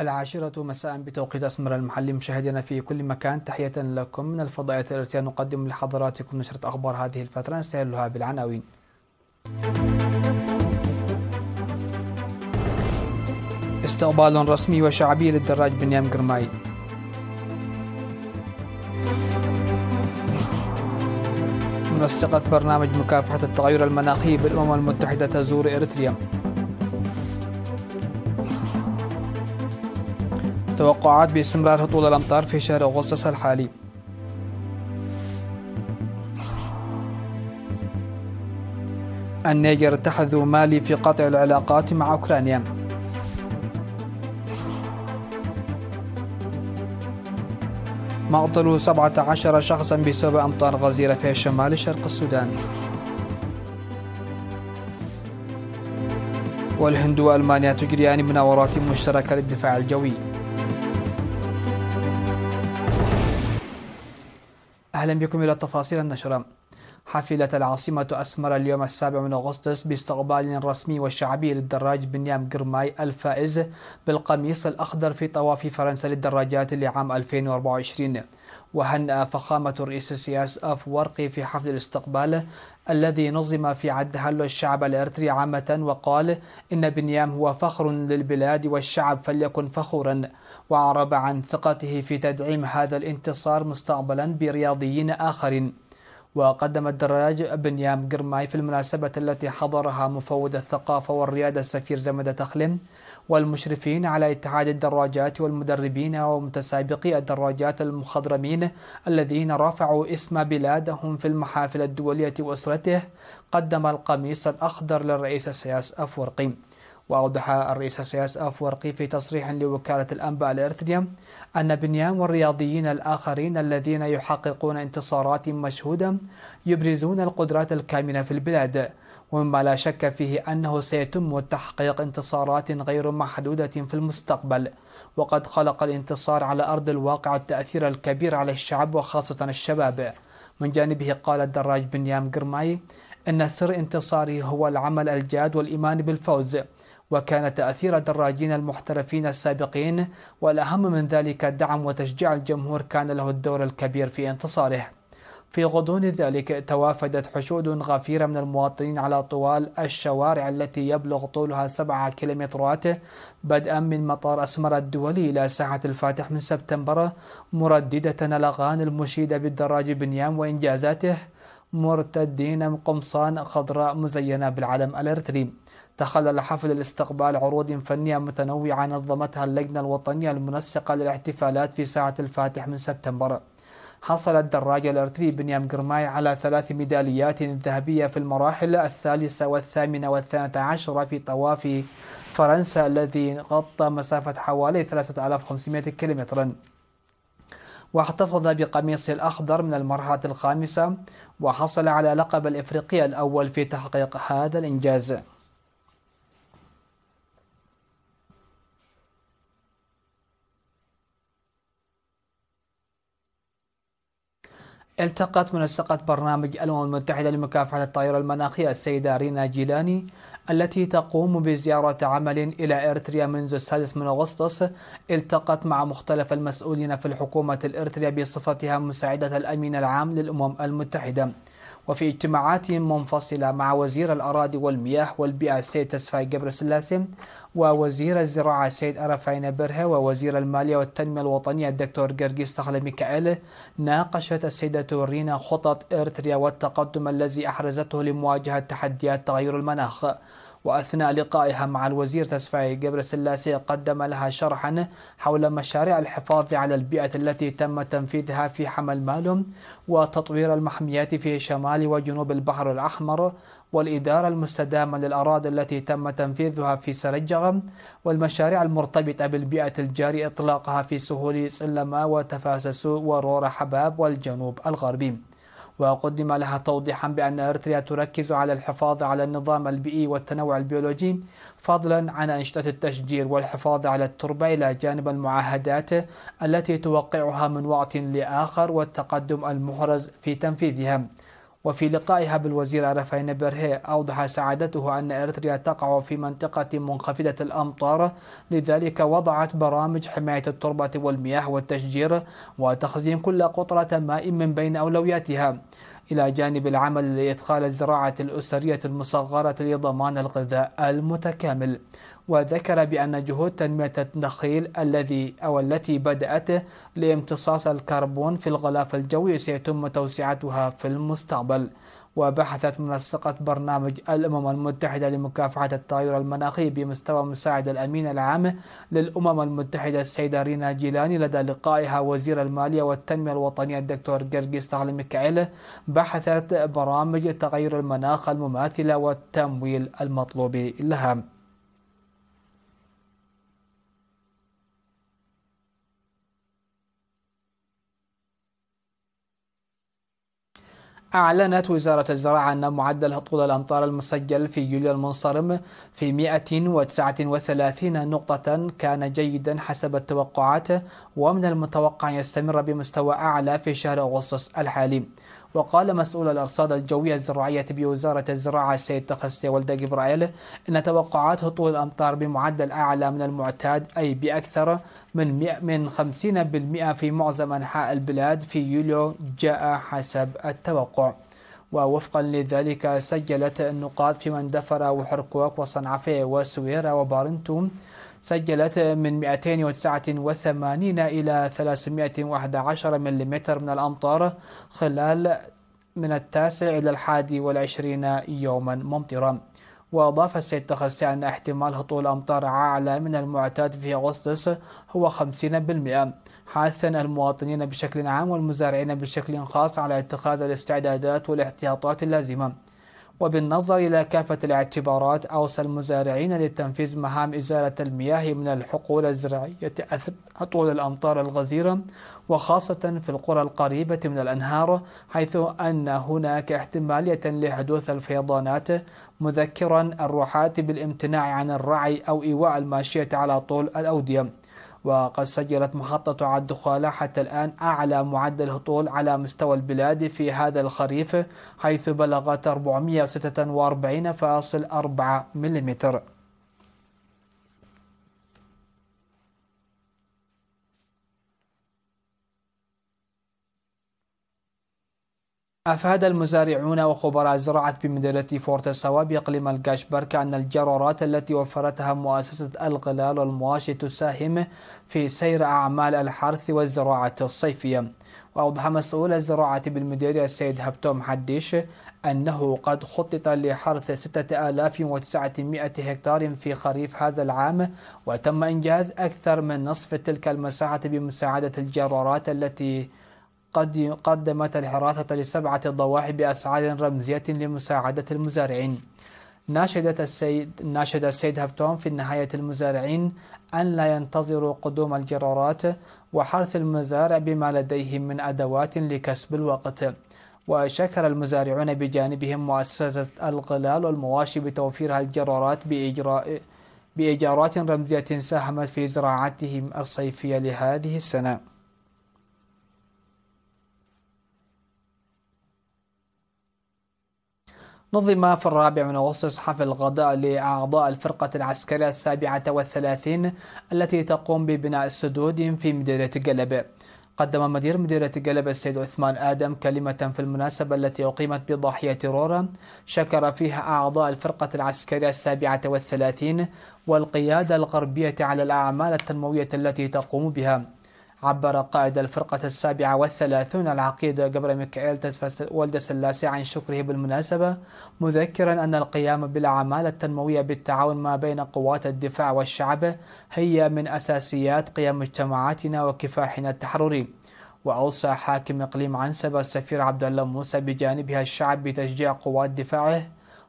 العاشرة مساء بتوقيت أسمر المحلي مشاهدينا في كل مكان تحية لكم من الفضائيات التي نقدم لحضراتكم نشرة أخبار هذه الفترة نستهلها بالعناوين استقبال رسمي وشعبي للدراج بنيام قرماي منسقة برنامج مكافحة التغير المناخي بالأمم المتحدة تزور إريتريا توقعات باستمرار هطول الأمطار في شهر أغسطس الحالي النيجر تحذ مالي في قطع العلاقات مع أوكرانيا مقتل 17 شخصا بسبب أمطار غزيرة في شمال شرق السودان والهند وألمانيا تجريان مناورات مشتركة للدفاع الجوي أهلا بكم إلى تفاصيل النشرة حفلت العاصمة أسمر اليوم السابع من أغسطس باستقبال رسمي وشعبي للدراج بنيام قرماي الفائز بالقميص الأخضر في طواف فرنسا للدراجات لعام 2024 وهنأ فخامة الرئيس السياسي أف ورقي في حفل الاستقبال الذي نظم في هلو الشعب الإرتري عامة وقال إن بنيام هو فخر للبلاد والشعب فليكن فخورا وعرب عن ثقته في تدعيم هذا الانتصار مستقبلا برياضيين آخرين وقدم الدراج بنيام قرماي في المناسبة التي حضرها مفوض الثقافة والريادة السفير زمد تخلم والمشرفين على اتحاد الدراجات والمدربين ومتسابقي الدراجات المخضرمين الذين رفعوا اسم بلادهم في المحافل الدولية وأسرته قدم القميص الأخضر للرئيس سياس أفورقي وأوضح الرئيس سياس أفورقي في تصريح لوكالة الأنباء الإرتدية أن بنيام والرياضيين الآخرين الذين يحققون انتصارات مشهودة يبرزون القدرات الكامنة في البلاد ومما لا شك فيه أنه سيتم تحقيق انتصارات غير محدودة في المستقبل وقد خلق الانتصار على أرض الواقع التأثير الكبير على الشعب وخاصة الشباب من جانبه قال الدراج بنيام قرماي أن سر انتصاري هو العمل الجاد والإيمان بالفوز وكان تأثير الدراجين المحترفين السابقين والأهم من ذلك دعم وتشجيع الجمهور كان له الدور الكبير في انتصاره في غضون ذلك توافدت حشود غفيرة من المواطنين على طوال الشوارع التي يبلغ طولها سبعة كيلومترات بدءا من مطار أسمر الدولي إلى ساحة الفاتح من سبتمبر مرددة الأغاني المشيدة بالدراج بنيام وإنجازاته مرتدين قمصان خضراء مزينة بالعلم الإرتريم تخلل حفل الاستقبال عروض فنية متنوعة نظمتها اللجنة الوطنية المنسقة للاحتفالات في ساعة الفاتح من سبتمبر حصل الدراجة الارتري بنيام قرماي على ثلاث ميداليات ذهبية في المراحل الثالثة والثامنة والثانية عشرة في طواف فرنسا الذي غطى مسافة حوالي 3500 كيلومترا واحتفظ بقميصه الأخضر من المرحلة الخامسة وحصل على لقب الإفريقي الأول في تحقيق هذا الإنجاز التقت منسقة برنامج الأمم المتحدة لمكافحة التغير المناخي السيدة رينا جيلاني التي تقوم بزيارة عمل إلى إريتريا منذ السادس من أغسطس التقت مع مختلف المسؤولين في الحكومة الإرترية بصفتها مساعدة الأمين العام للأمم المتحدة وفي اجتماعات منفصلة مع وزير الأراضي والمياه والبيئة السيد تسفاي قبر سلاسي ووزير الزراعة السيد أرفاين برهة ووزير المالية والتنمية الوطنية الدكتور جرجيس تخلي ميكائيل ناقشت السيدة رينا خطط إرتريا والتقدم الذي أحرزته لمواجهة تحديات تغير المناخ وأثناء لقائها مع الوزير تسفاي جبر سلاسي قدم لها شرحا حول مشاريع الحفاظ على البيئة التي تم تنفيذها في حمل مالوم وتطوير المحميات في شمال وجنوب البحر الأحمر والإدارة المستدامة للأراضي التي تم تنفيذها في سرجغم والمشاريع المرتبطة بالبيئة الجاري إطلاقها في سهول سلمة وتفاسس ورور حباب والجنوب الغربي وقدم لها توضيحا بأن إريتريا تركز على الحفاظ على النظام البيئي والتنوع البيولوجي فضلا عن أنشطة التشجير والحفاظ على التربة إلى جانب المعاهدات التي توقعها من وقت لآخر والتقدم المحرز في تنفيذها وفي لقائها بالوزير رافائيل بيرهي أوضح سعادته أن إريتريا تقع في منطقة منخفضة الأمطار لذلك وضعت برامج حماية التربة والمياه والتشجير وتخزين كل قطرة ماء من بين أولوياتها إلى جانب العمل لإدخال الزراعة الأسرية المصغرة لضمان الغذاء المتكامل وذكر بأن جهود تنمية النخيل الذي أو التي بدأت لامتصاص الكربون في الغلاف الجوي سيتم توسعتها في المستقبل وبحثت منسقة برنامج الأمم المتحدة لمكافحة التغير المناخي بمستوى مساعد الأمين العام للأمم المتحدة السيدة رينا جيلاني لدى لقائها وزير المالية والتنمية الوطنية الدكتور جرجي سهل ميكائيل بحثت برامج تغير المناخ المماثلة والتمويل المطلوب لها أعلنت وزارة الزراعة أن معدل هطول الأمطار المسجل في يوليو المنصرم في 139 نقطة كان جيدا حسب التوقعات ومن المتوقع أن يستمر بمستوى أعلى في شهر أغسطس الحالي وقال مسؤول الأرصاد الجوية الزراعية بوزارة الزراعة السيد تخستي والدق جبرائيل أن توقعات هطول الأمطار بمعدل أعلى من المعتاد أي بأكثر من من 50% في معظم أنحاء البلاد في يوليو جاء حسب التوقع. ووفقا لذلك سجلت النقاط في مندفر وحركوك وصنعفية وسويرة وبارنتوم سجلت من 289 إلى 311 ملم من الأمطار خلال من التاسع إلى الحادي والعشرين يوما ممطرا وأضاف السيد تخسي أن احتمال هطول أمطار أعلى من المعتاد في أغسطس هو 50% حاثا المواطنين بشكل عام والمزارعين بشكل خاص على اتخاذ الاستعدادات والاحتياطات اللازمة وبالنظر إلى كافة الاعتبارات أوصى المزارعين لتنفيذ مهام إزالة المياه من الحقول الزراعية أثناء طول الأمطار الغزيرة وخاصة في القرى القريبة من الأنهار حيث أن هناك احتمالية لحدوث الفيضانات مذكرا الرعاة بالامتناع عن الرعي أو إيواء الماشية على طول الأودية وقد سجلت محطة عدخالة حتى الآن أعلى معدل هطول على مستوى البلاد في هذا الخريف حيث بلغت 446.4 ملم أفاد المزارعون وخبراء الزراعة بمدينة فورت سوا بإقليم الكاشبرك أن الجرارات التي وفرتها مؤسسة الغلال والمواشي تساهم في سير أعمال الحرث والزراعة الصيفية وأوضح مسؤول الزراعة بالمديرة السيد هبتوم حديش أنه قد خطط لحرث 6900 هكتار في خريف هذا العام وتم إنجاز أكثر من نصف تلك المساحة بمساعدة الجرارات التي قد قدمت الحراثة لسبعة ضواحي بأسعار رمزية لمساعدة المزارعين ناشدت السيد ناشد السيد هابتون في نهاية المزارعين أن لا ينتظروا قدوم الجرارات وحرث المزارع بما لديهم من أدوات لكسب الوقت وشكر المزارعون بجانبهم مؤسسة الغلال والمواشي بتوفيرها الجرارات بإجراء بإيجارات رمزية ساهمت في زراعتهم الصيفية لهذه السنة نظم في الرابع من أغسطس حفل غداء لأعضاء الفرقة العسكرية السابعة والثلاثين التي تقوم ببناء السدود في مديرية جلبة قدم مدير مديرة جلبة السيد عثمان آدم كلمة في المناسبة التي أقيمت بضاحية رورا شكر فيها أعضاء الفرقة العسكرية السابعة والثلاثين والقيادة الغربية على الأعمال التنموية التي تقوم بها عبر قائد الفرقة السابعة والثلاثون العقيد قبر ميكائيل ولد سلاسي عن شكره بالمناسبة مذكرا أن القيام بالأعمال التنموية بالتعاون ما بين قوات الدفاع والشعب هي من أساسيات قيام مجتمعاتنا وكفاحنا التحرري وأوصى حاكم إقليم عنسبة السفير عبد الله موسى بجانبها الشعب بتشجيع قوات دفاعه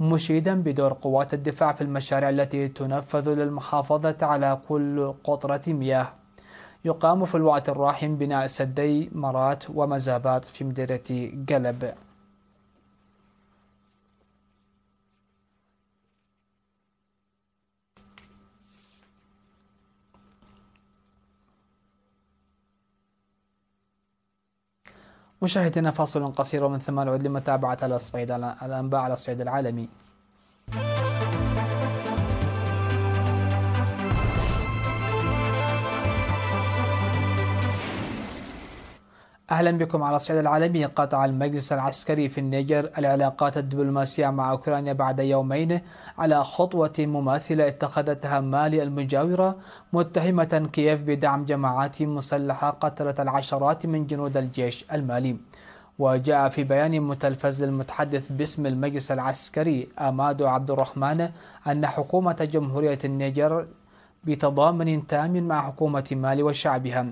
مشيدا بدور قوات الدفاع في المشاريع التي تنفذ للمحافظة على كل قطرة مياه يقام في الوقت الراحم بناء سدي مرات ومزابات في مديرة قلب مشاهدينا فاصل قصير ومن ثم نعود لمتابعة الأنباء على الصعيد العالمي أهلا بكم على الصعيد العالمي قطع المجلس العسكري في النيجر العلاقات الدبلوماسية مع أوكرانيا بعد يومين على خطوة مماثلة اتخذتها مالي المجاورة متهمة كييف بدعم جماعات مسلحة قتلت العشرات من جنود الجيش المالي وجاء في بيان متلفز للمتحدث باسم المجلس العسكري أمادو عبد الرحمن أن حكومة جمهورية النيجر بتضامن تام مع حكومة مالي وشعبها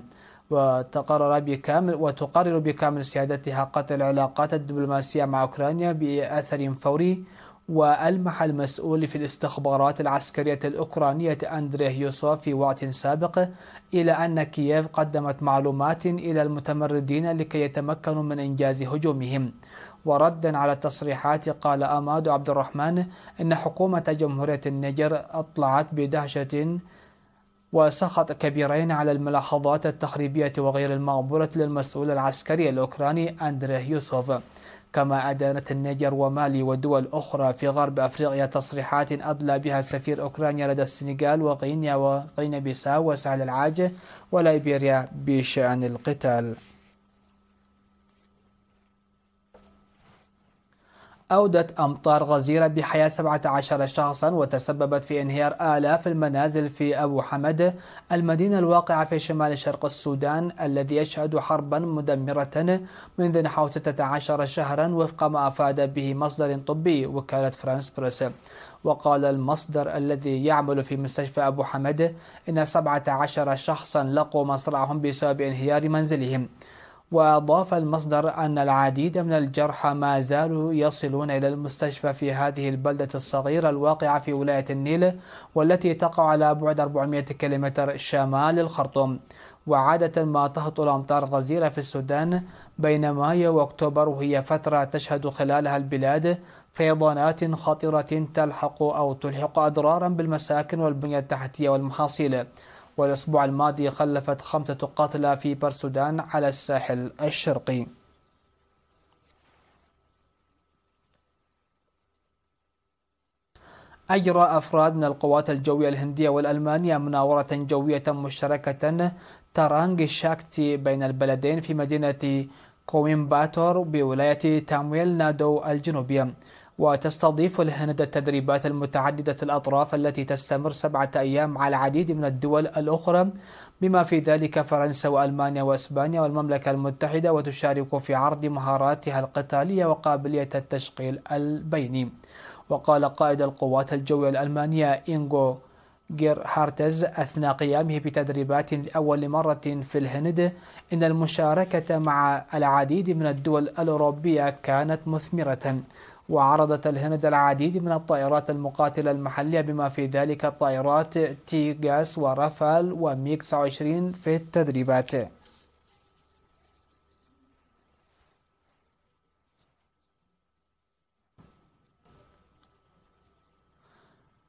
وتقرر بكامل وتقرر بكامل سيادتها قتل العلاقات الدبلوماسية مع أوكرانيا بأثر فوري وألمح المسؤول في الاستخبارات العسكرية الأوكرانية أندريه يوسوف في وقت سابق إلى أن كييف قدمت معلومات إلى المتمردين لكي يتمكنوا من إنجاز هجومهم وردا على التصريحات قال أماد عبد الرحمن إن حكومة جمهورية النيجر أطلعت بدهشة وسخط كبيرين على الملاحظات التخريبية وغير المقبولة للمسؤول العسكري الأوكراني أندريه يوسوف كما أدانت النيجر ومالي ودول أخرى في غرب أفريقيا تصريحات أدلى بها سفير أوكرانيا لدى السنغال وغينيا وغينيا بيساو وسهل العاج وليبيريا بشأن القتال أودت أمطار غزيرة بحياة 17 شخصا وتسببت في انهيار آلاف المنازل في أبو حمد المدينة الواقعة في شمال شرق السودان الذي يشهد حربا مدمرة منذ نحو 16 شهرا وفق ما أفاد به مصدر طبي وكالة فرانس بريس وقال المصدر الذي يعمل في مستشفى أبو حمد إن 17 شخصا لقوا مصرعهم بسبب انهيار منزلهم وأضاف المصدر أن العديد من الجرحى ما زالوا يصلون إلى المستشفى في هذه البلدة الصغيرة الواقعة في ولاية النيل والتي تقع على بعد 400 كيلومتر شمال الخرطوم وعادة ما تهطل أمطار غزيرة في السودان بين مايو وأكتوبر وهي فترة تشهد خلالها البلاد فيضانات خطرة تلحق أو تلحق أضرارا بالمساكن والبنية التحتية والمحاصيل والأسبوع الماضي خلفت خمسة قتلى في برسودان على الساحل الشرقي أجرى أفراد من القوات الجوية الهندية والألمانية مناورة جوية مشتركة ترانج شاكتي بين البلدين في مدينة كويمباتور بولاية تامويل نادو الجنوبية وتستضيف الهند التدريبات المتعددة الأطراف التي تستمر سبعة أيام على العديد من الدول الأخرى بما في ذلك فرنسا وألمانيا وإسبانيا والمملكة المتحدة وتشارك في عرض مهاراتها القتالية وقابلية التشغيل البيني وقال قائد القوات الجوية الألمانية إنغو جير هارتز أثناء قيامه بتدريبات لأول مرة في الهند إن المشاركة مع العديد من الدول الأوروبية كانت مثمرة وعرضت الهند العديد من الطائرات المقاتلة المحلية بما في ذلك الطائرات تيغاس ورافال وميكس 20 في التدريبات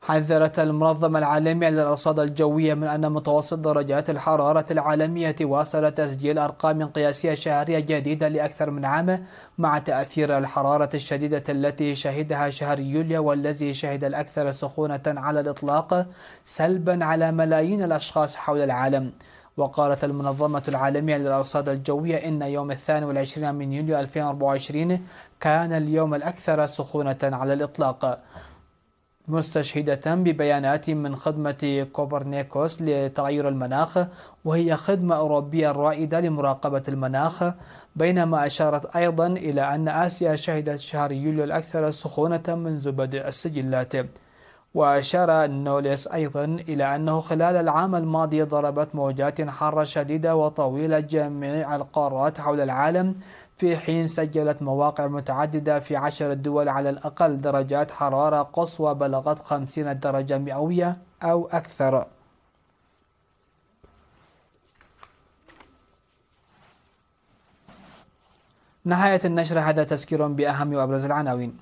حذرت المنظمة العالمية للأرصاد الجوية من أن متوسط درجات الحرارة العالمية واصل تسجيل أرقام قياسية شهرية جديدة لأكثر من عام مع تأثير الحرارة الشديدة التي شهدها شهر يوليو والذي شهد الأكثر سخونة على الإطلاق سلبا على ملايين الأشخاص حول العالم وقالت المنظمة العالمية للأرصاد الجوية إن يوم الثاني والعشرين من يوليو 2024 كان اليوم الأكثر سخونة على الإطلاق مستشهدة ببيانات من خدمة كوبرنيكوس لتغير المناخ وهي خدمة أوروبية رائدة لمراقبة المناخ بينما أشارت أيضا إلى أن آسيا شهدت شهر يوليو الأكثر سخونة منذ بدء السجلات وأشار نوليس أيضا إلى أنه خلال العام الماضي ضربت موجات حارة شديدة وطويلة جميع القارات حول العالم في حين سجلت مواقع متعددة في عشر دول على الأقل درجات حرارة قصوى بلغت 50 درجة مئوية أو أكثر نهاية النشر هذا تذكير بأهم وأبرز العناوين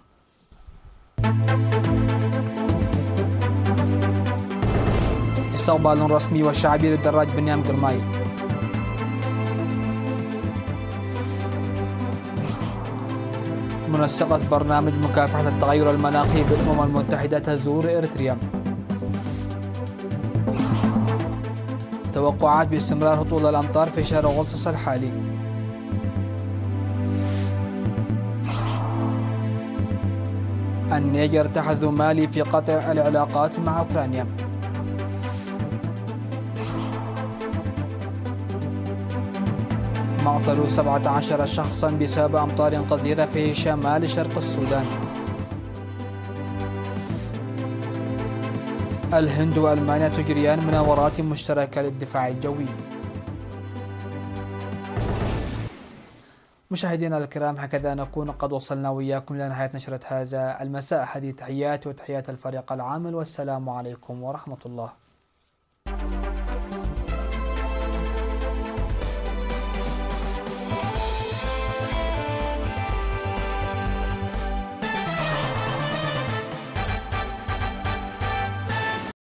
استقبال رسمي وشعبي للدراج بنيام قرماي منسقة برنامج مكافحة التغير المناخي بالأمم المتحدة تزور إريتريا توقعات باستمرار هطول الأمطار في شهر أغسطس الحالي النيجر تحذو مالي في قطع العلاقات مع أوكرانيا معطل 17 شخصا بسبب أمطار قذرة في شمال شرق السودان الهند وألمانيا تجريان مناورات مشتركة للدفاع الجوي مشاهدينا الكرام هكذا نكون قد وصلنا وياكم إلى نهاية نشرة هذا المساء هذه تحياتي وتحيات الفريق العامل والسلام عليكم ورحمة الله